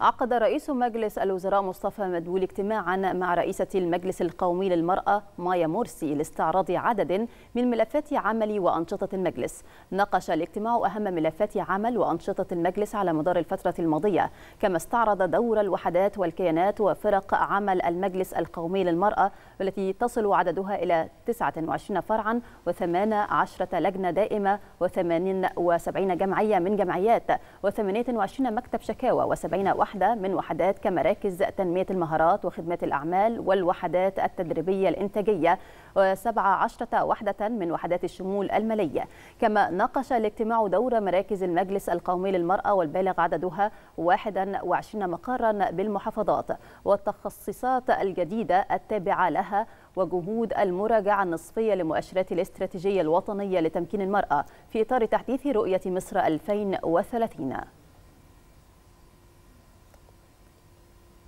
عقد رئيس مجلس الوزراء مصطفى مدبول اجتماعا مع رئيسة المجلس القومي للمرأة مايا مرسي لاستعراض عدد من ملفات عمل وأنشطة المجلس ناقش الاجتماع أهم ملفات عمل وأنشطة المجلس على مدار الفترة الماضية كما استعرض دور الوحدات والكيانات وفرق عمل المجلس القومي للمرأة والتي تصل عددها إلى 29 فرعا و18 لجنة دائمة و78 جمعية من جمعيات و28 مكتب شكاوى و70 واحدة من وحدات كمراكز تنمية المهارات وخدمة الأعمال والوحدات التدريبية الإنتاجية و17 وحدة من وحدات الشمول المالية كما ناقش الاجتماع دور مراكز المجلس القومي للمرأة والبالغ عددها 21 مقارا بالمحافظات والتخصصات الجديدة التابعة لها وجهود المراجعة النصفية لمؤشرات الاستراتيجية الوطنية لتمكين المرأة في إطار تحديث رؤية مصر 2030